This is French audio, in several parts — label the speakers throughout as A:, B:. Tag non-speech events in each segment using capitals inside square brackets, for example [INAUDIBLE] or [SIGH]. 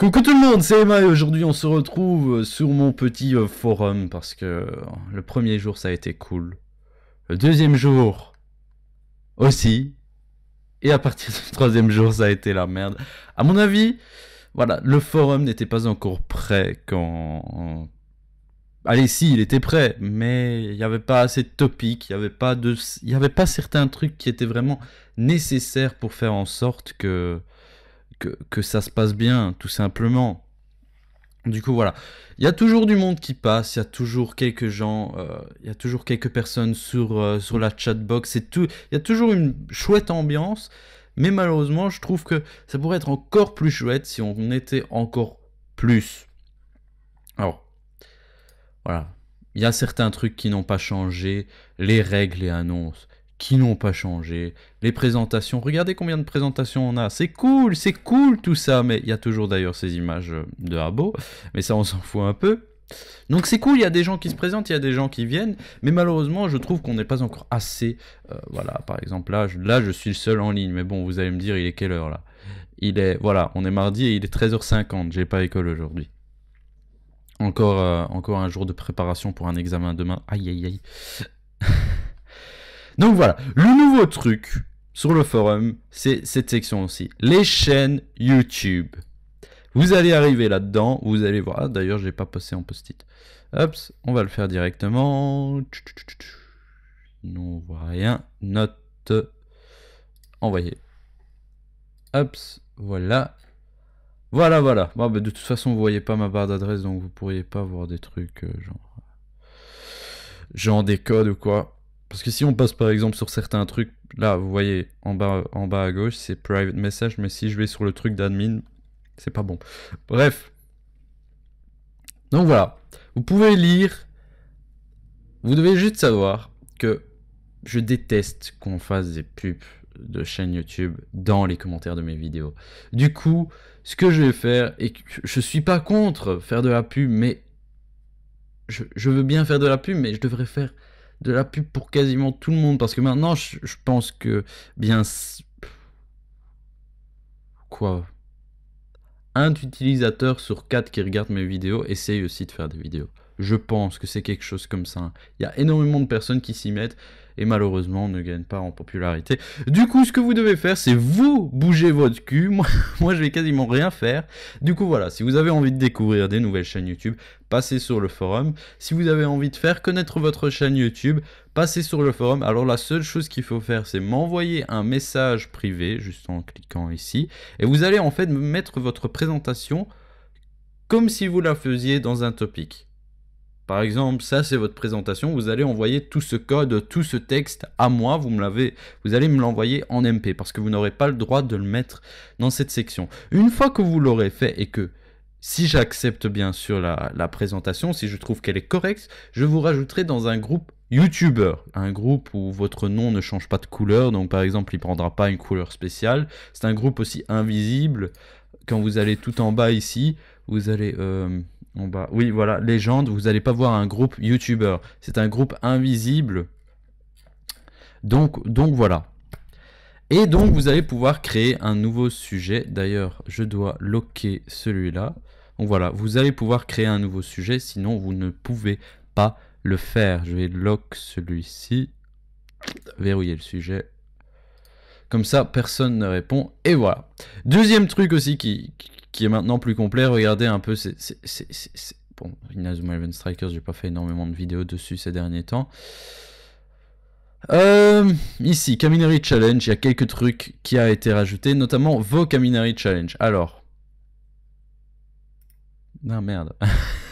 A: Coucou tout le monde, c'est Emma et aujourd'hui on se retrouve euh, sur mon petit euh, forum parce que euh, le premier jour ça a été cool. Le deuxième jour aussi. Et à partir [LAUGHS] du troisième jour ça a été la merde. À mon avis, voilà, le forum n'était pas encore prêt quand... Allez si, il était prêt, mais il n'y avait pas assez de topics, il n'y avait, pas de... il avait pas certains trucs qui étaient vraiment nécessaires pour faire en sorte que que, ça se passe bien, tout simplement. Du coup, voilà. Il y a toujours du monde qui passe, il y a toujours quelques gens, euh, il y a toujours quelques personnes sur, euh, sur la chatbox, et tout. il y a toujours une chouette ambiance, mais malheureusement, je trouve que ça pourrait être encore plus chouette si on était encore plus. Alors, voilà. Il y a certains trucs qui n'ont pas changé, les règles et annonces qui n'ont pas changé. Les présentations, regardez combien de présentations on a. C'est cool, c'est cool tout ça, mais il y a toujours d'ailleurs ces images de Habo, mais ça on s'en fout un peu. Donc c'est cool, il y a des gens qui se présentent, il y a des gens qui viennent, mais malheureusement je trouve qu'on n'est pas encore assez. Euh, voilà, par exemple là je, là, je suis le seul en ligne, mais bon, vous allez me dire il est quelle heure là Il est, voilà, on est mardi et il est 13h50, j'ai pas école aujourd'hui. Encore, euh, encore un jour de préparation pour un examen demain. Aïe aïe aïe. [LAUGHS] Donc voilà, le nouveau truc sur le forum, c'est cette section aussi. Les chaînes YouTube. Vous allez arriver là-dedans, vous allez voir. Ah, d'ailleurs, je n'ai pas passé en post-it. Hop, on va le faire directement. Non, on voit rien. Note. envoyé Hop, voilà. Voilà, voilà. Bah, de toute façon, vous voyez pas ma barre d'adresse, donc vous pourriez pas voir des trucs euh, genre... Genre des codes ou quoi. Parce que si on passe par exemple sur certains trucs, là vous voyez en bas, en bas à gauche c'est private message, mais si je vais sur le truc d'admin, c'est pas bon. Bref. Donc voilà, vous pouvez lire, vous devez juste savoir que je déteste qu'on fasse des pubs de chaîne YouTube dans les commentaires de mes vidéos. Du coup, ce que je vais faire, et je suis pas contre faire de la pub, mais je veux bien faire de la pub, mais je devrais faire de la pub pour quasiment tout le monde. Parce que maintenant, je, pense que bien. Quoi Un utilisateur sur quatre qui regarde mes vidéos essaye aussi de faire des vidéos. Je pense que c'est quelque chose comme ça. Il y a énormément de personnes qui s'y mettent et malheureusement ne gagne pas en popularité. Du coup, ce que vous devez faire, c'est vous bouger votre cul. [LAUGHS] Moi, moi, je vais quasiment rien faire. Du coup, voilà, si vous avez envie de découvrir des nouvelles chaînes YouTube, passez sur le forum. Si vous avez envie de faire connaître votre chaîne YouTube, passez sur le forum. Alors, la seule chose qu'il faut faire, c'est m'envoyer un message privé, juste en cliquant ici. Et vous allez en fait mettre votre présentation comme si vous la faisiez dans un topic. Par exemple, ça c'est votre présentation, vous allez envoyer tout ce code, tout ce texte à moi, vous, me l'avez, vous allez me l'envoyer en MP parce que vous n'aurez pas le droit de le mettre dans cette section. Une fois que vous l'aurez fait et que si j'accepte bien sûr la, présentation, si je trouve qu'elle est correcte, je vous rajouterai dans un groupe YouTuber, un groupe où votre nom ne change pas de couleur, donc par exemple il prendra pas une couleur spéciale. C'est un groupe aussi invisible. Quand vous allez tout en bas ici, vous allez... Euh, oui, voilà, légende, vous n'allez pas voir un groupe YouTuber. C'est un groupe invisible. Donc, donc voilà. Et donc vous allez pouvoir créer un nouveau sujet. D'ailleurs, je dois loquer celui-là. Donc voilà, vous allez pouvoir créer un nouveau sujet, sinon vous ne pouvez pas le faire. Je vais lock celui-ci, verrouiller le sujet, comme ça, personne ne répond. Et voilà. Deuxième truc aussi qui, est maintenant plus complet, regardez un peu. C'est, Bon, Inazuma Eleven Strikers, j'ai pas fait énormément de vidéos dessus ces derniers temps. Euh, ici, Kaminary Challenge, il y a quelques trucs qui a été rajouté, notamment vos Kaminary Challenge. Alors. Non, ah, merde. [LAUGHS]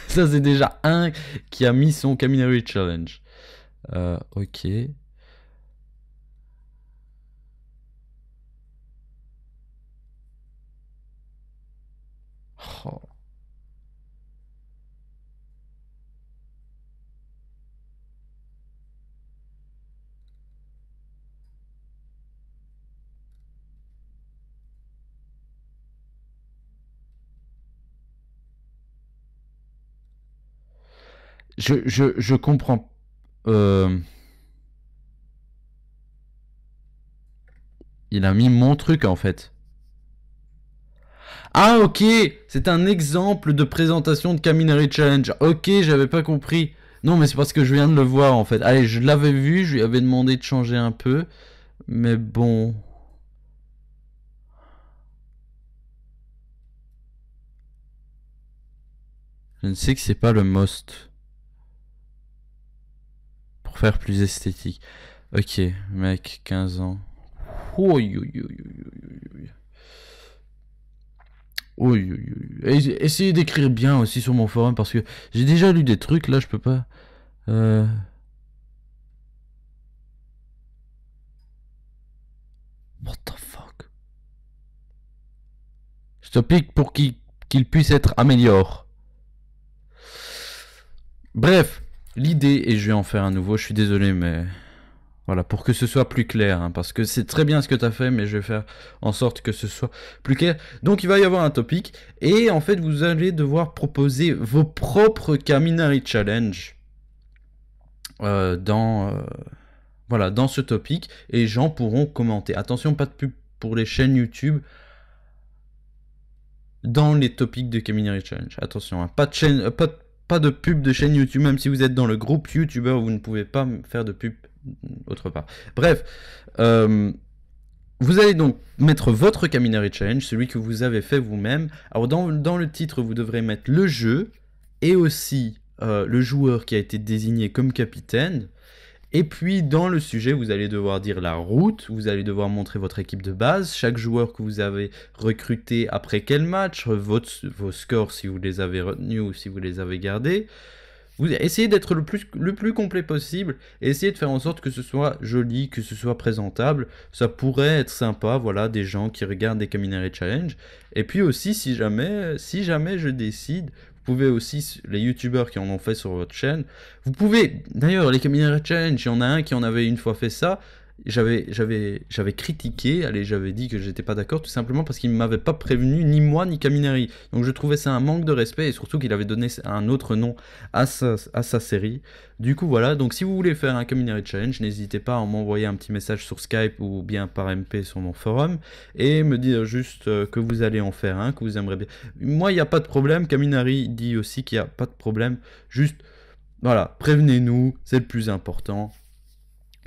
A: Ça, c'est déjà un qui a mis son Caminary Challenge. Euh, ok. Je, je, comprends. Euh, il a mis mon truc en fait. Ah ok, c'est un exemple de présentation de Caminerie Challenge. Ok, j'avais pas compris. Non mais c'est parce que je viens de le voir en fait. Allez, je l'avais vu, je lui avais demandé de changer un peu. Mais bon... Je ne sais que c'est pas le most. Pour faire plus esthétique. Ok, mec, 15 ans. Oh, oui, Essayez d'écrire bien aussi sur mon forum parce que j'ai déjà lu des trucs, là je peux pas. Euh... What the fuck Je te pique pour qu'il puisse être amélioré. Bref, l'idée, et je vais en faire un nouveau, je suis désolé mais... Voilà, pour que ce soit plus clair, hein, parce que c'est très bien ce que tu as fait, mais je vais faire en sorte que ce soit plus clair. Donc il va y avoir un topic, et en fait vous allez devoir proposer vos propres Caminari Challenge euh, dans, euh, voilà, dans ce topic, et les gens pourront commenter. Attention, pas de pub pour les chaînes YouTube dans les topics de Caminary Challenge. Attention, hein, pas de chaîne, euh, pas pub de chaîne YouTube, même si vous êtes dans le groupe YouTubeur, vous ne pouvez pas faire de pub autre part. Bref, euh, vous allez donc mettre votre Caminary Challenge, celui que vous avez fait vous-même. Alors dans, le titre, vous devrez mettre le jeu et aussi euh, le joueur qui a été désigné comme capitaine. Et puis dans le sujet, vous allez devoir dire la route, vous allez devoir montrer votre équipe de base, chaque joueur que vous avez recruté après quel match, vos scores si vous les avez retenus ou si vous les avez gardés, essayez d'être le plus, le plus complet possible, essayez de faire en sorte que ce soit joli, que ce soit présentable, ça pourrait être sympa, voilà, des gens qui regardent des camineries Challenge. Et puis aussi, si jamais, si jamais je décide, vous pouvez aussi, les youtubeurs qui en ont fait sur votre chaîne, vous pouvez, d'ailleurs, les camineries Challenge, il y en a un qui en avait une fois fait ça, j'avais, j'avais, j'avais critiqué, allez, j'avais dit que j'étais pas d'accord, tout simplement parce qu'il ne m'avait pas prévenu, ni moi, ni Caminari. Donc je trouvais ça un manque de respect et surtout qu'il avait donné un autre nom à sa, à sa série. Du coup, voilà. Donc si vous voulez faire un Caminari Challenge, n'hésitez pas à m'envoyer un petit message sur Skype ou bien par MP sur mon forum et me dire juste euh, que vous allez en faire un, que vous aimeriez bien. Moi, il n'y a pas de problème. Caminari dit aussi qu'il n'y a pas de problème. Juste, voilà, prévenez-nous, c'est le plus important.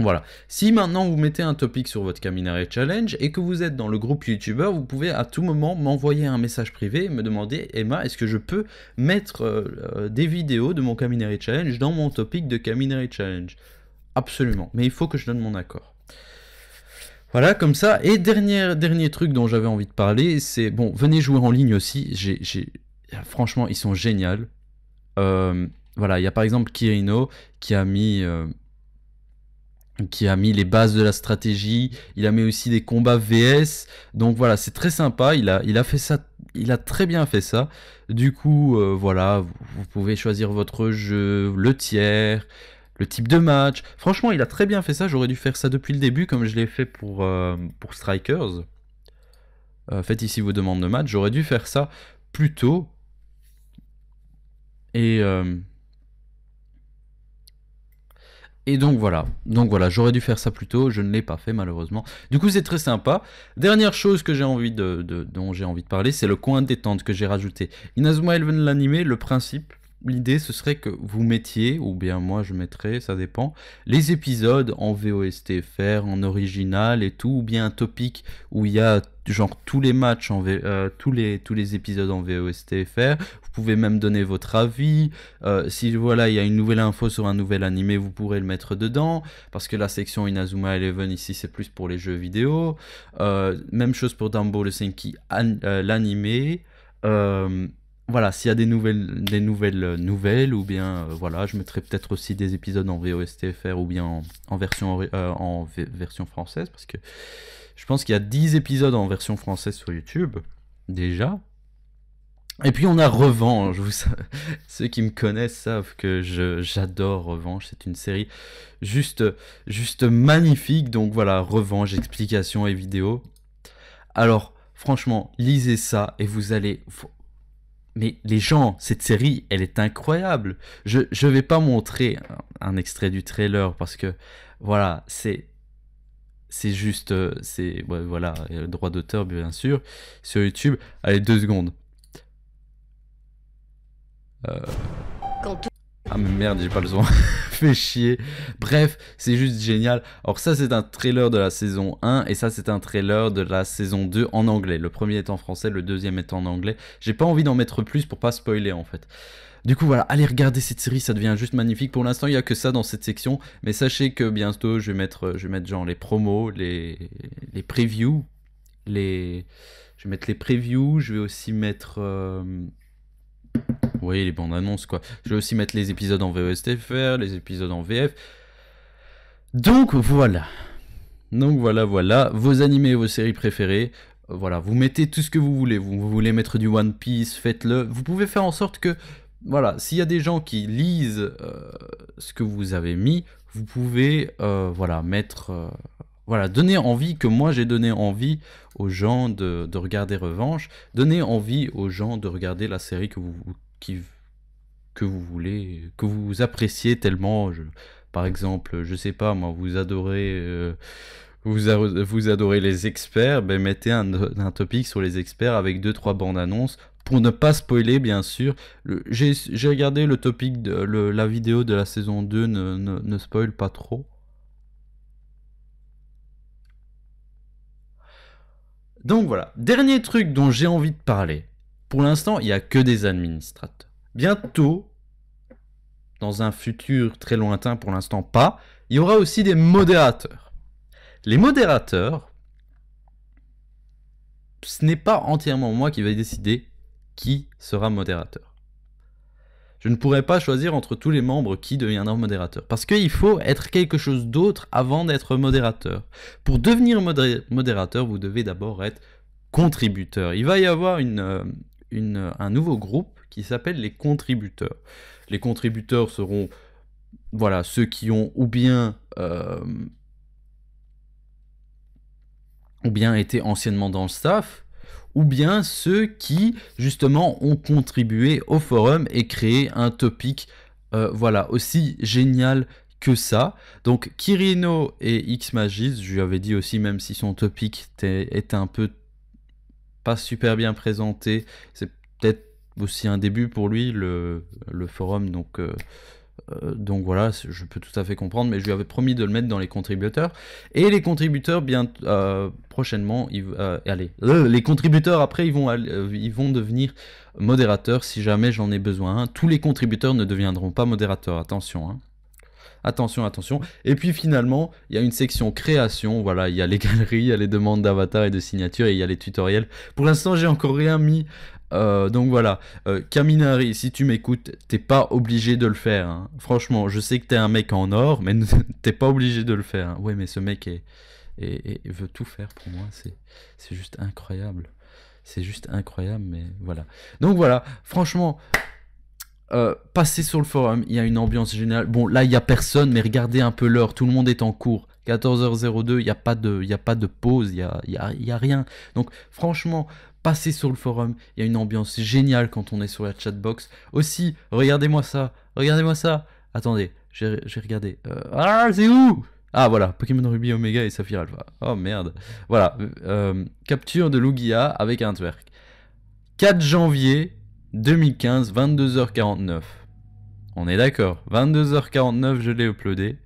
A: Voilà. Si maintenant vous mettez un topic sur votre Caminare Challenge et que vous êtes dans le groupe YouTuber, vous pouvez à tout moment m'envoyer un message privé et me demander Emma, est-ce que je peux mettre euh, euh, des vidéos de mon Caminare Challenge dans mon topic de Caminare Challenge Absolument. Mais il faut que je donne mon accord. Voilà, comme ça. Et dernier, dernier truc dont j'avais envie de parler, c'est bon, venez jouer en ligne aussi. Franchement, ils sont géniaux. Euh, voilà, il y a par exemple Kirino qui a mis qui a mis les bases de la stratégie, il a mis aussi des combats VS, donc voilà, c'est très sympa, il a, il a fait ça, il a très bien fait ça. Du coup, euh, voilà, vous, pouvez choisir votre jeu, le tiers, le type de match. Franchement, il a très bien fait ça, j'aurais dû faire ça depuis le début, comme je l'ai fait pour, euh, pour Strikers. Euh, faites ici vos demandes de match, j'aurais dû faire ça plus tôt. Et et donc voilà, donc voilà, j'aurais dû faire ça plus tôt, je ne l'ai pas fait malheureusement. Du coup c'est très sympa. Dernière chose que j'ai envie de, dont j'ai envie de parler, c'est le coin détente que j'ai rajouté. Inazuma Elven l'animé, le principe, l'idée ce serait que vous mettiez, ou bien moi je mettrais, ça dépend, les épisodes en VOSTFR, en original et tout, ou bien un topic où il y a genre tous les matchs, en euh, tous, les, tous les épisodes en VOSTFR. Vous pouvez même donner votre avis. Euh, si voilà, il y a une nouvelle info sur un nouvel animé, vous pourrez le mettre dedans. Parce que la section Inazuma Eleven ici, c'est plus pour les jeux vidéo. Euh, même chose pour Dumbo le Senki, l'animé voilà, s'il y a des nouvelles, des nouvelles euh, nouvelles, ou bien euh, voilà, je mettrai peut-être aussi des épisodes en VOSTFR ou bien en, version, en euh, version française, parce que je pense qu'il y a 10 épisodes en version française sur YouTube, déjà. Et puis on a Revanche, vous [LAUGHS] ceux qui me connaissent savent que j'adore Revanche, c'est une série juste, juste magnifique, donc voilà, Revanche, explications et vidéos. Alors, franchement, lisez ça et vous allez, mais les gens, cette série, elle est incroyable. Je ne vais pas montrer un, extrait du trailer parce que, voilà, c'est c'est juste, euh, c'est voilà, le euh, droit d'auteur bien sûr. Sur YouTube, allez deux secondes. Euh. Quand ah merde, j'ai pas besoin, son. [LAUGHS] Fais chier. Bref, c'est juste génial. Alors ça c'est un trailer de la saison 1 et ça c'est un trailer de la saison 2 en anglais. Le premier est en français, le deuxième est en anglais. J'ai pas envie d'en mettre plus pour pas spoiler en fait. Du coup voilà, allez regarder cette série, ça devient juste magnifique. Pour l'instant, il n'y a que ça dans cette section, mais sachez que bientôt je vais mettre je vais mettre genre les promos, les previews, les je vais mettre les previews, je vais aussi mettre euh, voyez les bandes annonces, quoi. Je vais aussi mettre les épisodes en VOSTFR, les épisodes en VF. Donc voilà. Donc voilà, voilà. Vos animés et vos séries préférées. Euh, voilà, vous mettez tout ce que vous voulez. Vous, voulez mettre du One Piece, faites-le. Vous pouvez faire en sorte que, voilà, s'il y a des gens qui lisent euh, ce que vous avez mis, vous pouvez, euh, voilà, mettre. voilà, donner envie, que moi j'ai donné envie aux gens de, de, regarder Revanche, donner envie aux gens de regarder la série que vous, que vous voulez, que vous appréciez tellement. par exemple, je sais pas, moi, vous adorez, euh, vous, adorez les experts, ben mettez un, topic sur les experts avec deux trois bandes annonces pour ne pas spoiler, bien sûr. J'ai regardé le topic, de, la vidéo de la saison 2, ne spoil pas trop. Donc voilà, dernier truc dont j'ai envie de parler, pour l'instant, il n'y a que des administrateurs. Bientôt, dans un futur très lointain, pour l'instant pas, il y aura aussi des modérateurs. Les modérateurs, ce n'est pas entièrement moi qui vais décider qui sera modérateur. Je ne pourrai pas choisir entre tous les membres qui deviendra modérateur. Parce qu'il faut être quelque chose d'autre avant d'être modérateur. Pour devenir modérateur, vous devez d'abord être contributeur. Il va y avoir une, euh, un nouveau groupe qui s'appelle les contributeurs. Les contributeurs seront voilà, ceux qui ont ou bien, euh, ou bien été anciennement dans le staff, ou bien ceux qui justement ont contribué au forum et créé un topic euh, voilà, aussi génial que ça. Donc Kirino et X-Magis, je lui avais dit aussi, même si son topic était un peu pas super bien présenté. C'est peut-être aussi un début pour lui, le, forum. Donc, euh, euh, donc voilà, je peux tout à fait comprendre, mais je lui avais promis de le mettre dans les contributeurs. Et les contributeurs, bien euh, prochainement, allez, les contributeurs après, ils vont, ils vont devenir modérateurs si jamais j'en ai besoin. Tous les contributeurs ne deviendront pas modérateurs, attention. Hein. Attention, attention. Et puis finalement, il y a une section création. Voilà, il y a les [LAUGHS] galeries, il y a les demandes d'avatar et de signatures, et il y a les tutoriels. Pour l'instant, j'ai encore rien mis euh, donc voilà, euh, Kaminari, si tu m'écoutes, t'es pas obligé de le faire. Hein. Franchement, je sais que t'es un mec en or, mais [LAUGHS] t'es pas obligé de le faire. Hein. Ouais, mais ce mec est, et veut tout faire pour moi. C'est juste incroyable. C'est juste incroyable, mais voilà. Donc voilà, franchement, passer euh, passez sur le forum, il y a une ambiance générale. Bon, là, il n'y a personne, mais regardez un peu l'heure, tout le monde est en cours. 14h02, il n'y a, pas de, y a pas de pause, il n'y a, y a, y a, rien. Donc, franchement, passez sur le forum, il y a une ambiance géniale quand on est sur la chatbox. Aussi, regardez-moi ça, regardez-moi ça. Attendez, j'ai regardé. Euh, ah, c'est où ah voilà, Pokémon Ruby Omega et Saphir Alpha. Oh merde. Voilà, euh, capture de Lugia avec un twerk. 4 janvier, 2015, 22h49. On est d'accord, 22h49, je l'ai uploadé.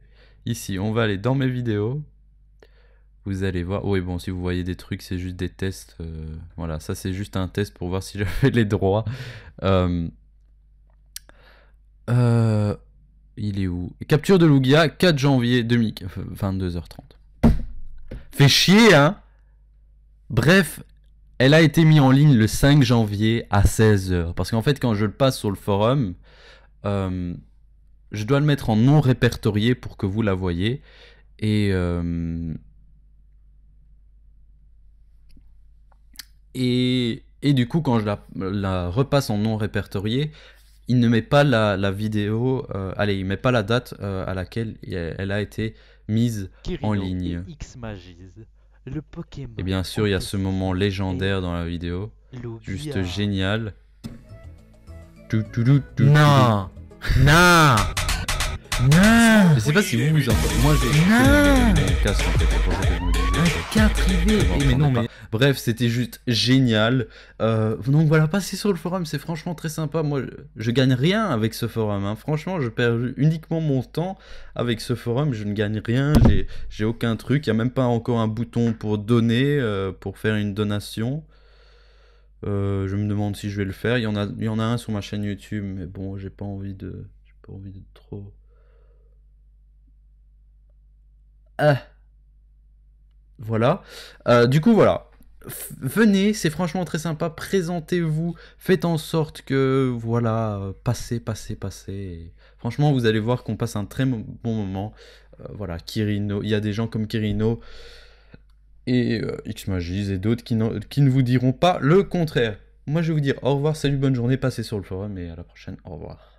A: Ici, on va aller dans mes vidéos. Vous allez voir. Oui, bon, si vous voyez des trucs, c'est juste des tests. Euh, voilà, ça c'est juste un test pour voir si [LAUGHS] j'avais les droits. Euh, euh, il est où Capture de Lugia, 4 janvier 22h30. Fait chier, hein Bref, elle a été mise en ligne le 5 janvier à 16h. Parce qu'en fait, quand je le passe sur le forum, euh, je dois le mettre en non répertorié pour que vous la voyez. Et, euh, et, du coup, quand je la, repasse en non répertorié, il ne met pas la, vidéo, euh, allez, il met pas la date à laquelle elle a été mise en ligne le Pokémon. Et bien sûr, il y a ce moment légendaire dans la vidéo. Juste génial. Non Non Non Je sais pas si vous vous Moi, j'ai. Eh, non Un 4 IV Mais non, mais. Bref, c'était juste génial. Euh, donc voilà, passez sur le forum, c'est franchement très sympa. Moi, je gagne rien avec ce forum. Hein. Franchement, je perds uniquement mon temps avec ce forum. Je ne gagne rien, j'ai aucun truc. Il n'y a même pas encore un bouton pour donner, euh, pour faire une donation. Euh, je me demande si je vais le faire. Il y en a, y en a un sur ma chaîne YouTube, mais bon, j'ai pas envie de, j'ai pas envie de trop. Ah. Voilà. du coup, voilà venez, c'est franchement très sympa, présentez-vous, faites en sorte que, voilà, passez, passez, passez. Franchement, vous allez voir qu'on passe un très bon moment. Euh, voilà, Kirino, il y a des gens comme Kirino et x euh, Xmagis et d'autres qui, qui ne vous diront pas le contraire. Moi, je vais vous dire au revoir, salut, bonne journée, passez sur le forum et à la prochaine, au revoir.